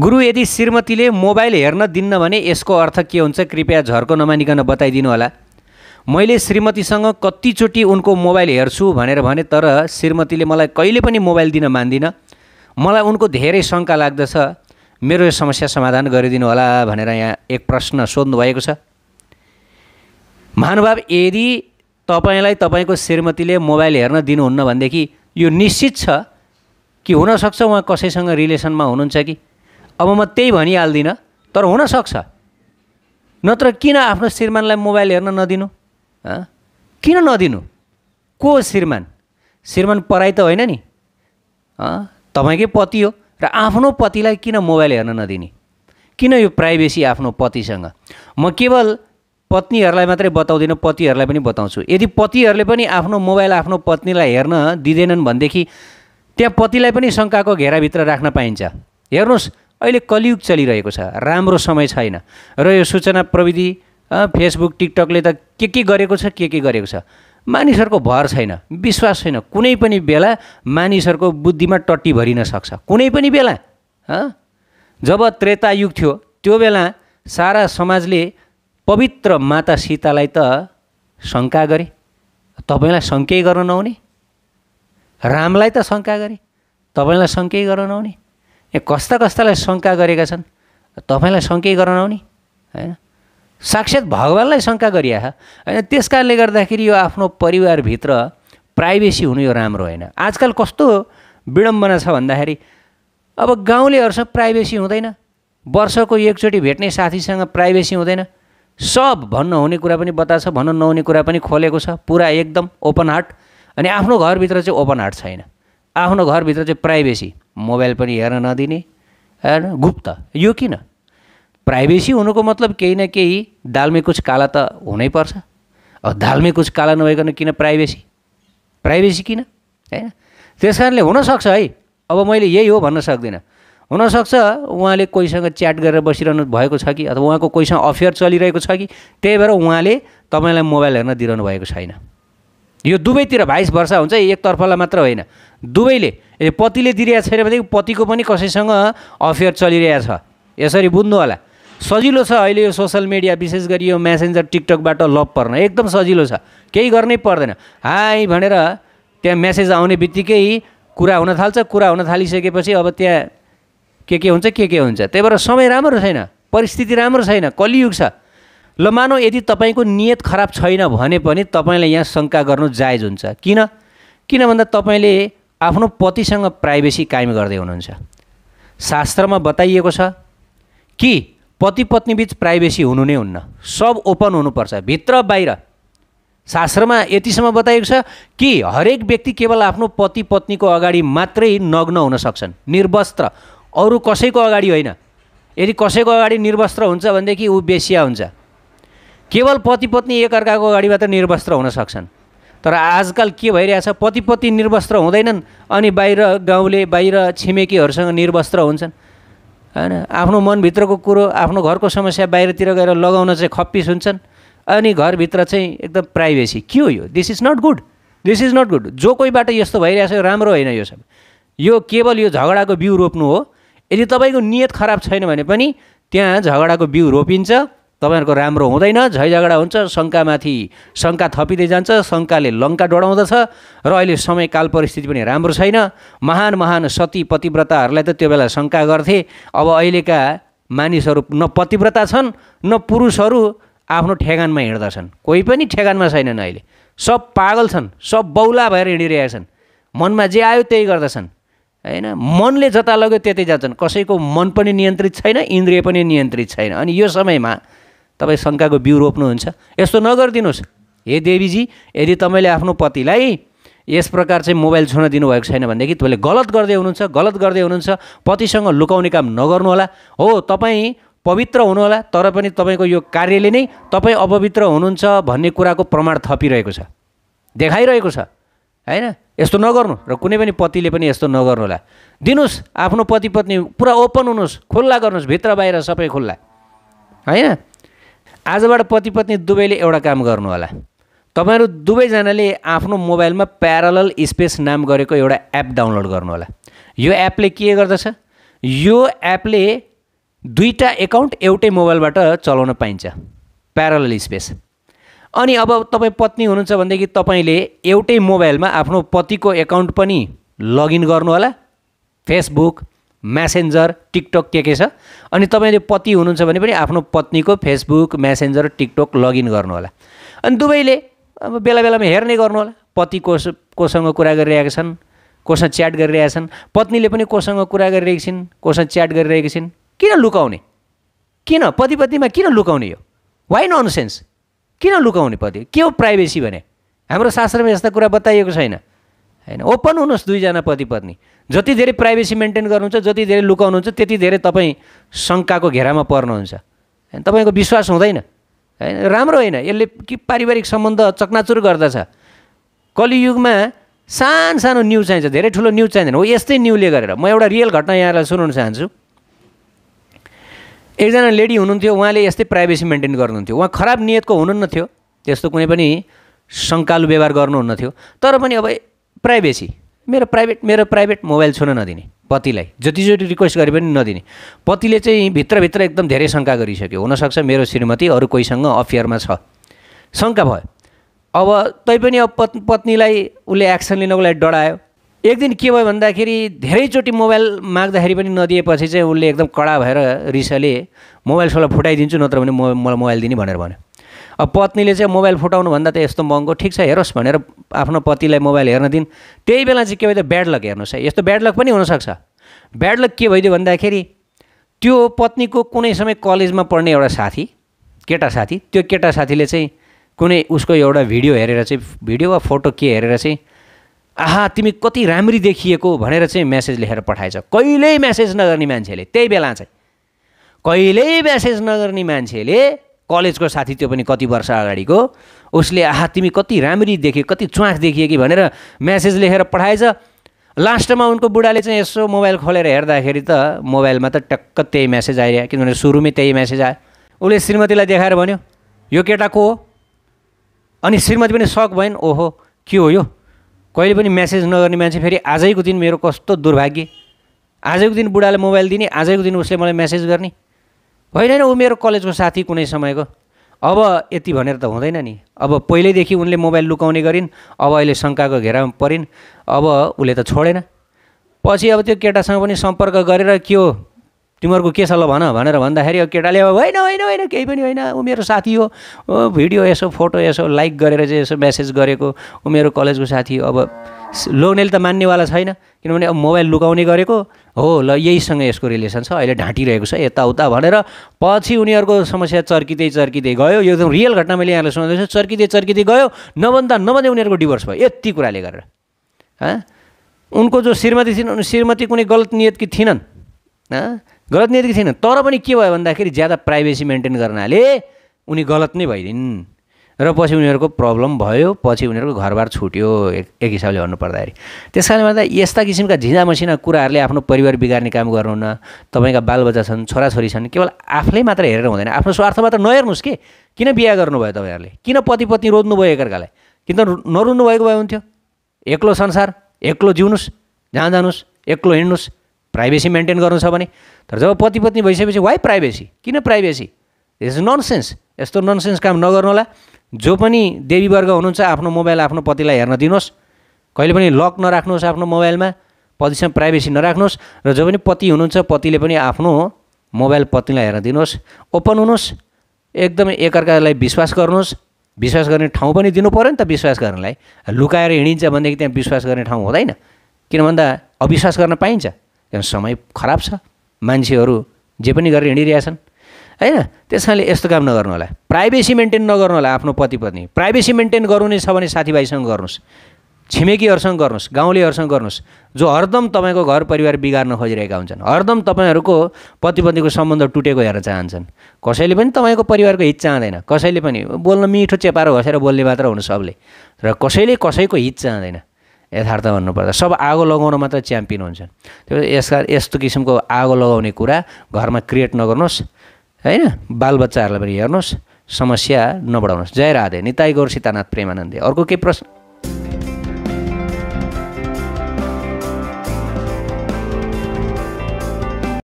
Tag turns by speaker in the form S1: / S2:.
S1: गुरु यदि श्रीमतीले मोबाइल हेर्न दिन्न भने यसको अर्थ के हुन्छ कृपया झर्को नमानिकन बताइदिनु होला मैले श्रीमतीसँग कतिचोटि उनको मोबाइल हेर्छु भनेर भने तर श्रीमतीले मलाई कहिले पनि मोबाइल दिन मान्दिनँ मलाई उनको धेरै शङ्का लाग्दछ मेरो यो समस्या समाधान गरिदिनु होला भनेर यहाँ एक प्रश्न सोध्नुभएको छ महानुभाव यदि तपाईँलाई तपाईँको श्रीमतीले मोबाइल हेर्न दिनुहुन्न भनेदेखि यो निश्चित छ कि हुनसक्छ उहाँ कसैसँग रिलेसनमा हुनुहुन्छ कि अब म त्यही भनिहाल्दिनँ तर हुनसक्छ नत्र किन आफ्नो श्रीमानलाई मोबाइल हेर्न नदिनु किन नदिनु को श्रीमान श्रीमान पराई त होइन नि तपाईँकै पति हो र आफ्नो पतिलाई किन मोबाइल हेर्न नदिने किन यो प्राइभेसी आफ्नो पतिसँग म केवल पत्नीहरूलाई मात्रै बताउँदिनँ पतिहरूलाई पनि बताउँछु यदि पतिहरूले पनि आफ्नो मोबाइल आफ्नो पत्नीलाई हेर्न दिँदैनन् भनेदेखि त्यहाँ पतिलाई पनि शङ्काको घेराभित्र राख्न पाइन्छ हेर्नुहोस् अहिले कलियुग चलिरहेको छ राम्रो समय छैन र यो सूचना प्रविधि फेसबुक टिकटकले त के के गरेको छ के के गरेको छ मानिसहरूको भर छैन विश्वास छैन कुनै पनि बेला मानिसहरूको बुद्धिमा टट्टी भरिन सक्छ कुनै पनि बेला जब त्रेता युग थियो त्यो बेला सारा समाजले पवित्र माता सीतालाई त शङ्का गरे तपाईँलाई शङ्कै गर्न नहुने रामलाई त शङ्का गरे तपाईँलाई शङ्कै गर्न नहुने यहाँ कस्ता कस्तालाई शङ्का गरेका छन् तपाईँलाई शङ्कै गराउन आउने होइन साक्षात् भगवान्लाई शङ्का गरिया होइन त्यस कारणले गर्दाखेरि यो आफ्नो परिवारभित्र प्राइभेसी हुनु यो राम्रो होइन आजकल कस्तो विडम्बना छ भन्दाखेरि अब गाउँलेहरूसँग प्राइभेसी हुँदैन वर्षको एकचोटि भेट्ने साथीसँग प्राइभेसी हुँदैन सब भन्न हुने कुरा पनि बताएको छ भन्न नहुने कुरा पनि खोलेको छ पुरा एकदम ओपन हार्ट अनि आफ्नो घरभित्र चाहिँ ओपन हार्ट छैन आफ्नो घरभित्र चाहिँ प्राइभेसी मोबाइल पनि हेर्न नदिने होइन गुप्त यो किन प्राइभेसी हुनुको मतलब केही न केही दालमे कुछ काला त हुनैपर्छ अब दालमे कुछ काला नभइकन किन प्राइभेसी प्राइभेसी किन होइन त्यस कारणले हुनसक्छ है अब मैले यही हो भन्न सक्दिनँ हुनसक्छ उहाँले कोहीसँग च्याट गरेर बसिरहनु भएको छ कि अथवा उहाँको कोहीसँग अफेयर चलिरहेको छ कि त्यही भएर उहाँले तपाईँलाई मोबाइल हेर्न दिइरहनु भएको छैन यो दुवैतिर भाइस वर्षा हुन्छ एकतर्फलाई मात्र होइन दुवैले पतिले दिइरहेको छैन भने पतिको पनि कसैसँग अफेयर चलिरहेछ यसरी बुझ्नु होला सजिलो छ अहिले यो सोसियल मिडिया विशेष गरी यो म्यासेन्जर टिकटकबाट लभ पर्न एकदम सजिलो छ केही गर्नै पर्दैन हाई भनेर त्यहाँ म्यासेज आउने बित्तिकै कुरा हुन थाल्छ कुरा हुन थालिसकेपछि अब त्यहाँ के के हुन्छ के के हुन्छ त्यही भएर समय राम्रो छैन परिस्थिति राम्रो छैन कलियुग छ ल मानौ यदि तपाईँको नियत खराब छैन भने पनि तपाईँलाई यहाँ शङ्का गर्नु जायज हुन्छ किन किन भन्दा तपाईँले आफ्नो पतिसँग प्राइभेसी कायम गर्दै हुनुहुन्छ शास्त्रमा बताइएको छ कि पति पत्नी बिच प्राइभेसी हुनु नै हुन्न सब ओपन हुनुपर्छ भित्र बाहिर शास्त्रमा यतिसम्म बताइएको छ कि हरेक व्यक्ति केवल आफ्नो पति पत्नीको अगाडि मात्रै नग्न हुन सक्छन् निर्वस्त्र अरू कसैको अगाडि होइन यदि कसैको अगाडि निर्वस्त्र हुन्छ भनेदेखि ऊ बेसिया हुन्छ केवल पति पत्नी एकअर्काको अगाडि मात्र निर्वस्त्र हुन सक्छन् तर आजकल के भइरहेछ पतिपति निर्वस्त्र हुँदैनन् अनि बाहिर गाउँले बाहिर छिमेकीहरूसँग निर्वस्त्र हुन्छन् होइन आफ्नो मनभित्रको कुरो आफ्नो घरको समस्या बाहिरतिर गएर लगाउन चाहिँ खप्पिस हुन्छन् अनि घरभित्र चाहिँ एकदम प्राइभेसी के हो यो this is not good this is not good जो कोहीबाट यस्तो भइरहेछ राम्रो होइन यो सब यो केवल यो झगडाको बिउ रोप्नु हो यदि तपाईँको नियत खराब छैन भने पनि त्यहाँ झगडाको बिउ रोपिन्छ तपाईँहरूको राम्रो हुँदैन झै झगडा हुन्छ शङ्कामाथि शङ्का थपिँदै जान्छ शङ्काले लङ्का डोडाउँदछ र अहिले समय काल परिस्थिति पनि राम्रो छैन महान महान सती पतिव्रताहरूलाई त त्यो बेला शङ्का गर्थे अब अहिलेका मानिसहरू न पतिव्रता छन् न पुरुषहरू आफ्नो ठेगानमा हिँड्दछन् कोही पनि ठेगानमा छैनन् अहिले सब पागल छन् सब बौला भएर हिँडिरहेका छन् मनमा जे आयो त्यही गर्दछन् होइन मनले जता लग्यो त्यतै जान्छन् कसैको मन पनि नियन्त्रित छैन इन्द्रिय पनि नियन्त्रित छैन अनि यो समयमा तपाईँ शङ्काको बिउ रोप्नुहुन्छ यस्तो नगरिदिनुहोस् हे देवीजी यदि तपाईँले आफ्नो पतिलाई यस प्रकार चाहिँ मोबाइल छुन दिनुभएको छैन भनेदेखि तपाईँले गलत गर्दै हुनुहुन्छ गलत गर्दै हुनुहुन्छ पतिसँग लुकाउने काम नगर्नु होला हो तपाईँ पवित्र हुनुहोला तर पनि तपाईँको यो कार्यले नै तपाईँ अपवित्र हुनुहुन्छ भन्ने कुराको प्रमाण थपिरहेको छ देखाइरहेको छ होइन यस्तो नगर्नु र कुनै पनि पतिले पनि यस्तो नगर्नु होला दिनुहोस् आफ्नो पति पत्नी पुरा ओपन हुनुहोस् खुल्ला गर्नुहोस् भित्र बाहिर सबै खुल्ला होइन आजबाट पति पत्नी दुवैले एउटा काम गर्नु गर्नुहोला तपाईँहरू दुवैजनाले आफ्नो मोबाइलमा प्यारल स्पेस नाम गरेको एउटा एप डाउनलोड गर्नु होला यो एपले के गर्दछ यो एपले दुईवटा एकाउन्ट एउटै मोबाइलबाट चलाउन पाइन्छ प्यारल स्पेस अनि अब तपाईँ पत्नी हुनुहुन्छ भनेदेखि तपाईँले एउटै मोबाइलमा आफ्नो पतिको एकाउन्ट पनि लगइन गर्नुहोला फेसबुक म्यासेन्जर टिकटक के के छ अनि तपाईँले पति हुनुहुन्छ भने पनि आफ्नो पत्नीको फेसबुक म्यासेन्जर टिकटक लगइन गर्नुहोला अनि दुवैले अब बेला बेलामा हेर्ने होला पति कोस कोसँग कुरा गरिरहेका छन् कोसँग च्याट गरिरहेका छन् पत्नीले पनि कोसँग कुरा गरिरहेकी छिन् कोसँग च्याट गरिरहेकी छिन् किन लुकाउने किन पति पत्नीमा किन लुकाउने यो वाइ नन सेन्स किन लुकाउने पति के हो प्राइभेसी भने हाम्रो शास्त्रमा यस्ता कुरा बताइएको छैन होइन ओपन हुनुहोस् दुईजना पति पत्नी जति धेरै प्राइभेसी मेन्टेन गर्नुहुन्छ जति धेरै लुकाउनुहुन्छ त्यति धेरै तपाईँ शङ्काको घेरामा पर्नुहुन्छ होइन तपाईँको विश्वास हुँदैन होइन राम्रो होइन यसले कि पारिवारिक सम्बन्ध चकनाचुर गर्दछ कलियुगमा सान सानो न्युज चाहिन्छ धेरै ठुलो न्युज चाहिँदैन हो यस्तै न्युजले गरेर म एउटा रियल घटना यहाँलाई सुनाउन चाहन्छु एकजना लेडी हुनुहुन्थ्यो उहाँले यस्तै प्राइभेसी मेन्टेन गर्नुहुन्थ्यो उहाँ खराब नियतको हुनुहुन्न थियो त्यस्तो कुनै पनि शङ्कालु व्यवहार गर्नुहुन्न थियो तर पनि अब प्राइभेसी मेरो प्राइभेट मेरो प्राइभेट मोबाइल छुन नदिने पतिलाई जतिचोटि रिक्वेस्ट गरे पनि नदिने पतिले चाहिँ भित्रभित्र एकदम धेरै शङ्का गरिसक्यो हुनसक्छ मेरो श्रीमती अरू कोहीसँग अफेयरमा छ शङ्का भयो अब तैपनि अब पत् पत्नीलाई उसले एक्सन लिनको लागि डरायो एक दिन के भयो भन्दाखेरि धेरैचोटि मोबाइल माग्दाखेरि पनि नदिएपछि चाहिँ उसले एकदम कडा भएर रिसले मोबाइल सोलाई फुटाइदिन्छु नत्र भने म मलाई मोबाइल दिने भनेर भन्यो अब पत्नीले चाहिँ मोबाइल फुटाउनुभन्दा त यस्तो महँगो ठिक छ हेरोस् भनेर आफ्नो पतिलाई मोबाइल हेर्न दिन त्यही बेला चाहिँ के भयो त ब्याड लक हेर्नुहोस् है यस्तो ब्याड लक पनि हुनसक्छ ब्याड लक के भइदियो भन्दाखेरि त्यो पत्नीको कुनै समय कलेजमा पढ्ने एउटा साथी केटा साथी त्यो केटा साथीले चाहिँ कुनै उसको एउटा भिडियो हेरेर चाहिँ भिडियो वा फोटो के हेरेर चाहिँ आहा तिमी कति राम्री देखिएको भनेर चाहिँ म्यासेज लेखेर पठाएछ कहिल्यै म्यासेज नगर्ने मान्छेले त्यही बेला चाहिँ कहिल्यै म्यासेज नगर्ने मान्छेले कलेजको साथी त्यो पनि कति वर्ष अगाडिको उसले आहा तिमी कति राम्ररी देखियो कति च्वाख देखियो कि भनेर म्यासेज लेखेर पठाएछ लास्टमा उनको बुढाले चाहिँ यसो मोबाइल खोलेर हेर्दाखेरि त मोबाइलमा त टक्क त्यही म्यासेज आइरह्यो किनभने सुरुमै त्यही म्यासेज आयो उसले श्रीमतीलाई देखाएर भन्यो यो केटा को हो अनि श्रीमती पनि सक भएन ओहो के हो यो कहिले पनि म्यासेज नगर्ने मान्छे फेरि आजैको दिन मेरो कस्तो दुर्भाग्य आजैको दिन बुढाले मोबाइल दिने आजैको दिन उसले मलाई म्यासेज गर्ने होइन ऊ मेरो कलेजको साथी कुनै समयको अब यति भनेर त हुँदैन नि अब पहिल्यैदेखि उनले मोबाइल लुकाउने गरिन् अब अहिले शङ्काको घेरामा परिन् अब उसले त छोडेन पछि अब त्यो केटासँग पनि सम्पर्क गरेर के हो तिमीहरूको के छ ल भन भनेर भन्दाखेरि केटाले केटाले होइन होइन होइन केही पनि होइन ऊ मेरो साथी हो भिडियो यसो फोटो यसो लाइक गरेर चाहिँ यसो मेसेज गरेको ऊ मेरो कलेजको साथी हो अब लोग्नेले त मान्नेवाला छैन किनभने अब मोबाइल लुकाउने गरेको हो ल यहीसँग यसको रिलेसन छ अहिले ढाँटिरहेको छ यताउता भनेर पछि उनीहरूको समस्या चर्किँदै चर्किँदै गयो यो एकदम रियल घटना मैले यहाँलाई सुनाउँदैछु चर्किँदै चर्किँदै गयो नभन्दा नभन्दै उनीहरूको डिभोर्स भयो यति कुराले गरेर हँ उनको जो श्रीमती थिइन् श्रीमती कुनै गलत नियतकी थिएनन् गलत नेतृत्व थिएन तर पनि के भयो भन्दाखेरि ज्यादा प्राइभेसी मेन्टेन गर्नाले उनी गलत नै भइदिन् र पछि उनीहरूको प्रब्लम भयो पछि उनीहरूको घरबार छुट्यो एक एक हिसाबले भन्नुपर्दाखेरि त्यस कारणले गर्दा यस्ता किसिमका झिना मसिना कुराहरूले आफ्नो परिवार बिगार्ने काम गर्नुहुन्न तपाईँका बालबच्चा छन् छोराछोरी छन् केवल आफूले मात्र हेरेर हुँदैन आफ्नो स्वार्थ मात्र नहेर्नुहोस् कि किन बिहा गर्नुभयो तपाईँहरूले किन पति पत्नी रोज्नुभयो एकअर्कालाई किन नरुन्नु भएको भए हुन्थ्यो एक्लो संसार एक्लो जिउनुहोस् जहाँ जानुहोस् एक्लो हिँड्नुहोस् प्राइभेसी मेन्टेन गर्नु छ भने तर जब पति पत्नी भइसकेपछि वाइ प्राइभेसी किन प्राइभेसी दिस इज ननसेन्स यस्तो ननसेन्स काम नगर्नुहोला जो पनि देवीवर्ग हुनुहुन्छ आफ्नो मोबाइल आफ्नो पतिलाई हेर्न दिनुहोस् कहिले पनि लक नराख्नुहोस् आफ्नो मोबाइलमा पतिसँग प्राइभेसी नराख्नुहोस् र जो पनि पति हुनुहुन्छ पतिले पनि आफ्नो मोबाइल पत्नीलाई हेर्न दिनुहोस् ओपन हुनुहोस् एकदमै एकअर्कालाई विश्वास गर्नुहोस् विश्वास गर्ने ठाउँ पनि दिनु पऱ्यो नि त विश्वास गर्नलाई लुकाएर हिँडिन्छ भनेदेखि त्यहाँ विश्वास गर्ने ठाउँ हुँदैन किन भन्दा अविश्वास गर्न पाइन्छ समय खराब छ मान्छेहरू जे पनि गरेर हिँडिरहेछन् होइन त्यस कारणले यस्तो काम नगर्नु होला प्राइभेसी मेन्टेन नगर्नु होला आफ्नो पति पत्नी प्राइभेसी मेन्टेन गर्नु नै छ भने साथीभाइसँग गर्नुहोस् छिमेकीहरूसँग गर्नुहोस् गाउँलेहरूसँग गर्नुहोस् जो हरदम तपाईँको घर परिवार बिगार्न खोजिरहेका हुन्छन् हरदम तपाईँहरूको पति पत्नीको सम्बन्ध टुटेको हेर्न चाहन्छन् कसैले पनि तपाईँको परिवारको हित चाहँदैन कसैले पनि बोल्न मिठो चेपारो घसेर बोल्ने मात्र हुनु सबले र कसैले कसैको हित चाहँदैन यथार्थ भन्नुपर्दा सब आगो लगाउन मात्र च्याम्पियन हुन्छन् त्यो यसका यस्तो किसिमको आगो लगाउने कुरा घरमा क्रिएट नगर्नुहोस् होइन बालबच्चाहरूलाई पनि हेर्नुहोस् समस्या नबढाउनुहोस् जय राधे निताई गौर सीतानाथ प्रेमानन्दे अर्को के प्रश्न